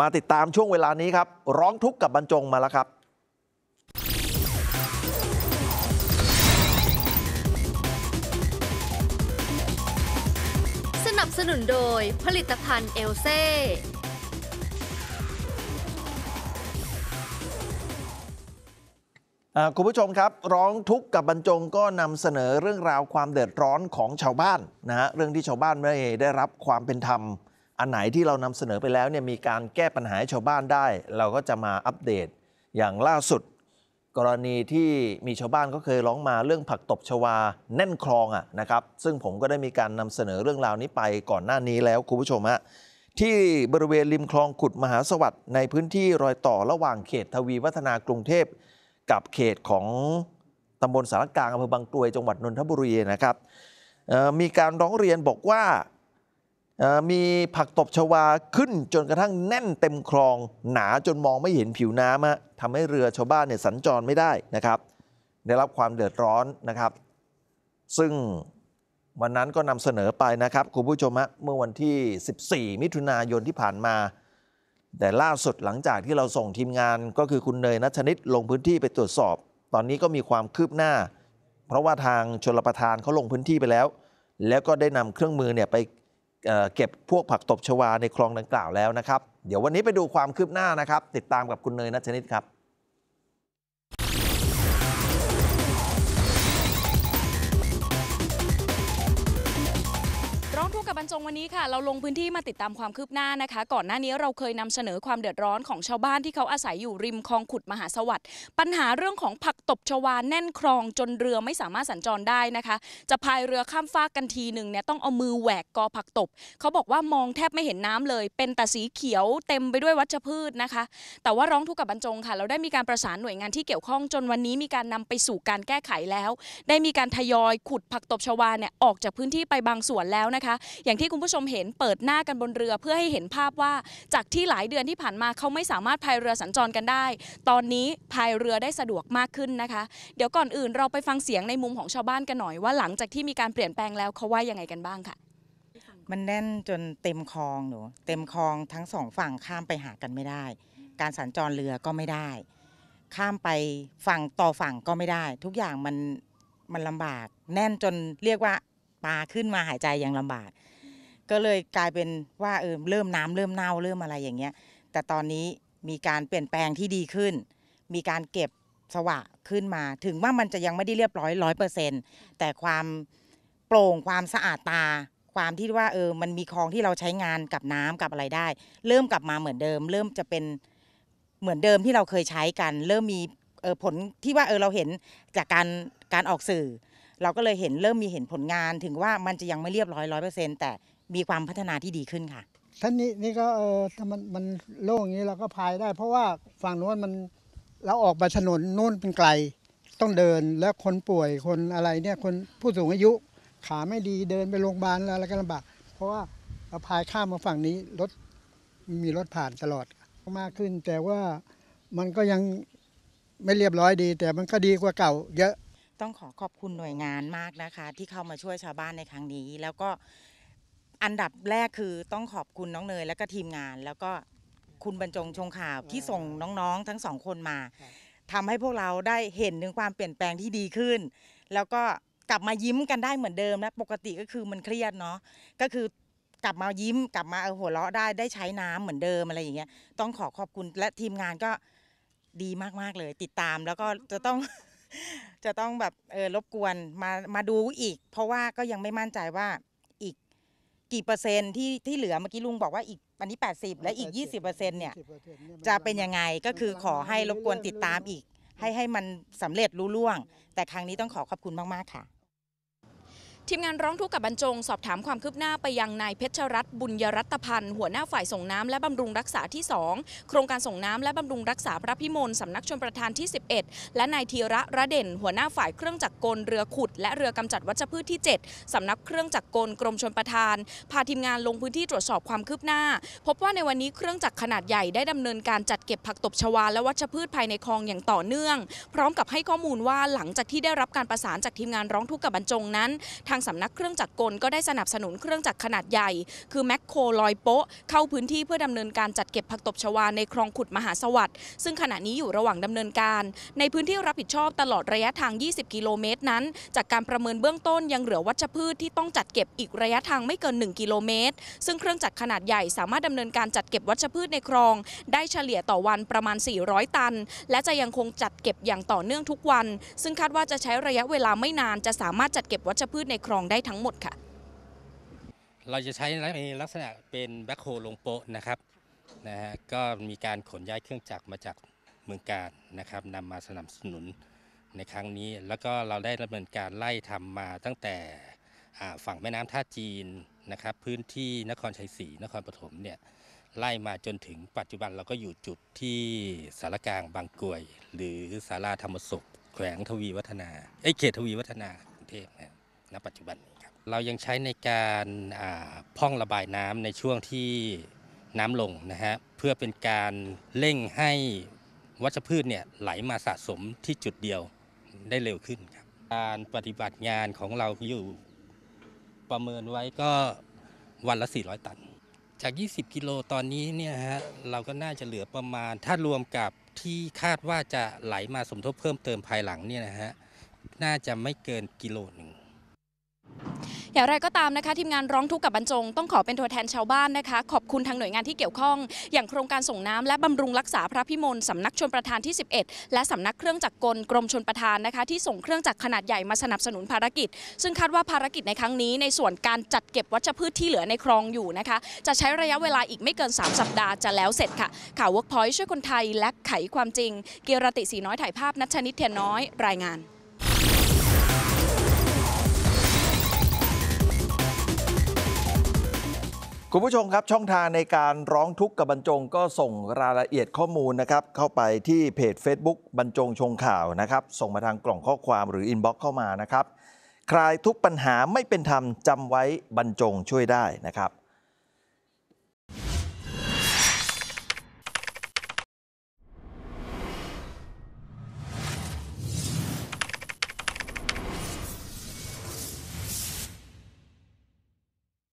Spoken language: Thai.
มาติดตามช่วงเวลานี้ครับ ร้องทุกข์ กับบรรจงมาแล้วครับ สนับสนุนโดยผลิตภัณฑ์เอลเซ่คุณผู้ชมครับร้องทุกข์ กับบรรจงก็นำเสนอเรื่องราวความเดือดร้อนของชาวบ้านนะฮะเรื่องที่ชาวบ้านไม่ได้รับความเป็นธรรมอันไหนที่เรานำเสนอไปแล้วเนี่ยมีการแก้ปัญหาชาวบ้านได้ เราก็จะมาอัปเดตอย่างล่าสุด กรณีที่มีชาวบ้านก็เคยร้องมาเรื่องผักตบชวาแน่นคลองอ่ะนะครับซึ่งผมก็ได้มีการนำเสนอเรื่องราวนี้ไปก่อนหน้านี้แล้วคุณผู้ชมฮะที่บริเวณริมคลองขุดมหาสวัสดิ์ในพื้นที่รอยต่อระหว่างเขตทวีวัฒนากรุงเทพกับเขตของตำบลสารกลางอำเภอบางกลวยจังหวัดนนทบุรีนะครับมีการร้องเรียนบอกว่ามีผักตบชวาขึ้นจนกระทั่งแน่นเต็มคลอง หนาจนมองไม่เห็นผิวน้ำทำให้เรือชาวบ้านเนี่ยสัญจรไม่ได้นะครับ ได้รับความเดือดร้อนนะครับ ซึ่งวันนั้นก็นำเสนอไปนะครับ คุณผู้ชมฮะเมื่อวันที่ 14 มิถุนายนที่ผ่านมา แต่ล่าสุดหลังจากที่เราส่งทีมงานก็คือคุณเนยนัชนิดลงพื้นที่ไปตรวจสอบ ตอนนี้ก็มีความคืบหน้า เพราะว่าทางชลประทานเขาลงพื้นที่ไปแล้ว แล้วก็ได้นำเครื่องมือเนี่ยไปเก็บพวกผักตบชวาในคลองดังกล่าวแล้วนะครับ เดี๋ยววันนี้ไปดูความคืบหน้านะครับ ติดตามกับคุณเนยนัชนิดครับงวันนี้ค่ะเราลงพื้นที่มาติดตามความคืบหน้านะคะ ก่อนหน้านี้เราเคยนำเสนอความเดือดร้อนของชาวบ้านที่เขาอาศัยอยู่ริมคลองขุดมหาสวัสดิ์ปัญหาเรื่องของผักตบชวาแน่นคลองจนเรือไม่สามารถสัญจรได้นะคะ จะพายเรือข้ามฟากกันทีหนึ่งเนี่ยต้องเอามือแหวกกอผักตบ เขาบอกว่ามองแทบไม่เห็นน้ำเลย เป็นแต่สีเขียวเต็มไปด้วยวัชพืชนะคะ แต่ว่าร้องทุกข์กับบรรจงค่ะ เราได้มีการประสานหน่วยงานที่เกี่ยวข้อง จนวันนี้มีการนำไปสู่การแก้ไขแล้ว ได้มีการทยอยขุดผักตบชวาเนี่ยออกจากพื้นที่ไปบางส่วนแล้วนะคะ อย่างที่ที่คุณผู้ชมเห็นเปิดหน้ากันบนเรือเพื่อให้เห็นภาพว่าจากที่หลายเดือนที่ผ่านมาเขาไม่สามารถพายเรือสัญจรกันได้ ตอนนี้พายเรือได้สะดวกมากขึ้นนะคะ เดี๋ยวก่อนอื่นเราไปฟังเสียงในมุมของชาวบ้านกันหน่อยว่าหลังจากที่มีการเปลี่ยนแปลงแล้วเขาว่ายังไงกันบ้างค่ะมันแน่นจนเต็มคลองหนูเต็มคลองทั้งสองฝั่งข้ามไปหากันไม่ได้ การสัญจรเรือก็ไม่ได้ ข้ามไปฝั่งต่อฝั่งก็ไม่ได้ ทุกอย่างมันมันลำบาก แน่นจนเรียกว่าปลาขึ้นมาหายใจยังลำบากก็เลยกลายเป็นว่าเออเริ่มน้ำ เริ่มเน่าเริ่มอะไรอย่างเงี้ยแต่ตอนนี้มีการเปลี่ยนแปลงที่ดีขึ้น มีการเก็บสวะขึ้นมาถึงว่ามันจะยังไม่ได้เรียบร้อยร้อยเปอร์เซ็นต์แต่ความโปร่งความสะอาดตา ความที่ว่าเออมันมีคลองที่เราใช้งานกับน้ำกับอะไรได้ เริ่มกลับมาเหมือนเดิม เริ่มจะเป็นเหมือนเดิมที่เราเคยใช้กัน เริ่มมีเออผลที่ว่าเออเราเห็นจากการการออกสื่อเราก็เลยเห็นเริ่มมีเห็นผลงานถึงว่ามันจะยังไม่เรียบร้อยร้อยเปอร์เซ็นต์แต่มีความพัฒนาที่ดีขึ้นค่ะ ท่านนี้นี่ก็เออถ้ามันมันโล่งอย่างนี้เราก็พายได้ เพราะว่าฝั่งโน้นมันเราออกบาถนนโน้นเป็นไกลต้องเดินแล้วคนป่วยคนอะไรเนี่ยคนผู้สูงอายุขาไม่ดีเดินไปโรงพยาบาลแล้วก็ลำบากเพราะว่าเราพายข้ามมาฝั่งนี้รถมีรถผ่านตลอดมากขึ้น แต่ว่ามันก็ยังไม่เรียบร้อยดี แต่มันก็ดีกว่าเก่า เยอะ ต้องขอขอบคุณหน่วยงานมากนะคะที่เข้ามาช่วยชาวบ้านในครั้งนี้แล้วก็อันดับแรกคือต้องขอบคุณน้องเนยและก็ทีมงาน แล้วก็คุณบรรจงชงข่าวที่ส่งน้องๆทั้งสองคนมาทำให้พวกเราได้เห็นถึงความเปลี่ยนแปลงที่ดีขึ้น แล้วก็กลับมายิ้มกันได้เหมือนเดิมนะปกติก็คือมันเครียดเนาะก็คือกลับมายิ้มกลับมาหัวเราะได้ได้ใช้น้ำเหมือนเดิมอะไรอย่างเงี้ยต้องขอขอบคุณและทีมงานก็ดีมากๆเลย ติดตามแล้วก็จะต้องจะต้องแบบเออรบกวนมามาดูอีก เพราะว่าก็ยังไม่มั่นใจว่ากี่เปอร์เซ็นที่ที่เหลือเมื่อกี้ลุงบอกว่าอีกอันนี้ 80 และอีก 20%เนี่ยจะเป็นยังไงก็คือขอให้รบกวนติดตามอีก ให้ให้มันสำเร็จรู้ล่วง แต่ครั้งนี้ต้องขอขอบคุณมาก ๆ ค่ะทีมงานร้องทุกข์กับบรรจง สอบถามความคืบหน้าไปยังนายเพชรรัตน์บุญยรัตพันธ์หัวหน้าฝ่ายส่งน้ำและบำรุงรักษาที่ 2 โครงการส่งน้ำและบำรุงรักษาพระพิมลสำนักชนประธานที่11 และนายธีระระเด่น หัวหน้าฝ่ายเครื่องจักรกลเรือขุดและเรือกำจัดวัชพืชที่ 7 สำนักเครื่องจักรกลกรมชนประทาน พาทีมงานลงพื้นที่ตรวจสอบความคืบหน้า พบว่าในวันนี้เครื่องจักรขนาดใหญ่ได้ดำเนินการจัดเก็บผักตบชวา และวัชพืชภายในคลองอย่างต่อเนื่อง พร้อมกับให้ข้อมูลว่าหลังจากที่ได้รับการประสานจากทีมงานร้องทุกข์กับบรรจงนั้นทางางสำนักเครื่องจักรกล ก็ได้สนับสนุนเครื่องจักรขนาดใหญ่ คือแมคโครลอยโปะเข้าพื้นที่เพื่อดำเนินการจัดเก็บผักตบชวาในคลองขุดมหาสวัสดิ์ซึ่งขณะนี้อยู่ระหว่างดำเนินการ ในพื้นที่รับผิดชอบตลอดระยะทาง 20 กิโลเมตรนั้น จากการประเมินเบื้องต้น ยังเหลือวัชพืชที่ต้องจัดเก็บอีกระยะทางไม่เกิน 1 กิโลเมตรซึ่งเครื่องจักรขนาดใหญ่สามารถดำเนินการจัดเก็บวัชพืชในคลอง ได้เฉลี่ยต่อวันประมาณ 400 ตัน และจะยังคงจัดเก็บอย่างต่อเนื่องทุกวัน ซึ่งคาดว่าจะใช้ระยะเวลาไม่นาน จะสามารถจัดเก็บวัชพืชในครองได้ทั้งหมดค่ะ เราจะใช้ในลักษณะเป็นแบ็คโฮลงโปะนะครับนะฮะก็มีการขนย้ายเครื่องจักรมาจากเมืองการนะครับนำมาสนับสนุนในครั้งนี้ แล้วก็เราได้ดำเนินการไล่ทำมาตั้งแต่ฝั่งแม่น้ำท่าจีนนะครับพื้นที่นครชัยศรีนครปฐมเนี่ยไล่มาจนถึงปัจจุบันเราก็อยู่จุดที่สารกลางบางกลวย หรือสาราธรรมศพแขวงทวีวัฒนาไอ้เขตทวีวัฒนากรุงเทพณปัจจุบันนี้ครับเรายังใช้ในการพ่องระบายน้ำในช่วงที่น้ำลงนะฮะเพื่อเป็นการเร่งให้วัชพืชเนี่ยไหลมาสะสมที่จุดเดียวได้เร็วขึ้นครับการปฏิบัติงานของเราอยู่ประเมินไว้ก็วันละ 400 ตัน จาก 20 กิโลตอนนี้เนี่ยฮะเราก็น่าจะเหลือประมาณถ้ารวมกับที่คาดว่าจะไหลมาสมทบเพิ่มเติมภายหลังเนี่ยนะฮะน่าจะไม่เกินกิโลหนึ่งอย่างไรก็ตามนะคะ ทีมงานร้องทุกข์กับบรรจงต้องขอเป็นตัวแทนชาวบ้านนะคะ ขอบคุณทางหน่วยงานที่เกี่ยวข้อง อย่างโครงการส่งน้ำและบำรุงรักษาพระพิมลสำนักชนประธานที่ 11 และสำนักเครื่องจักรกลกรมชนประธานนะคะที่ส่งเครื่องจักรขนาดใหญ่มาสนับสนุนภารกิจ ซึ่งคาดว่าภารกิจในครั้งนี้ในส่วนการจัดเก็บวัชพืชที่เหลือในคลองอยู่นะคะจะใช้ระยะเวลาอีกไม่เกิน 3 สัปดาห์จะแล้วเสร็จค่ะข่าวเวิร์กพอยต์ช่วยคนไทยและไขความจริง เกียรติสีน้อยถ่ายภาพนัชนิดเทียนน้อยรายงานคุณผู้ชมครับ ช่องทางในการร้องทุกข์กับบรรจงก็ส่งรายละเอียดข้อมูลนะครับ เข้าไปที่เพจ Facebook บรรจงชงข่าวนะครับ ส่งมาทางกล่องข้อความหรืออินบ็อกซ์เข้ามานะครับ คลายทุกปัญหาไม่เป็นธรรมจำไว้บรรจงช่วยได้นะครับ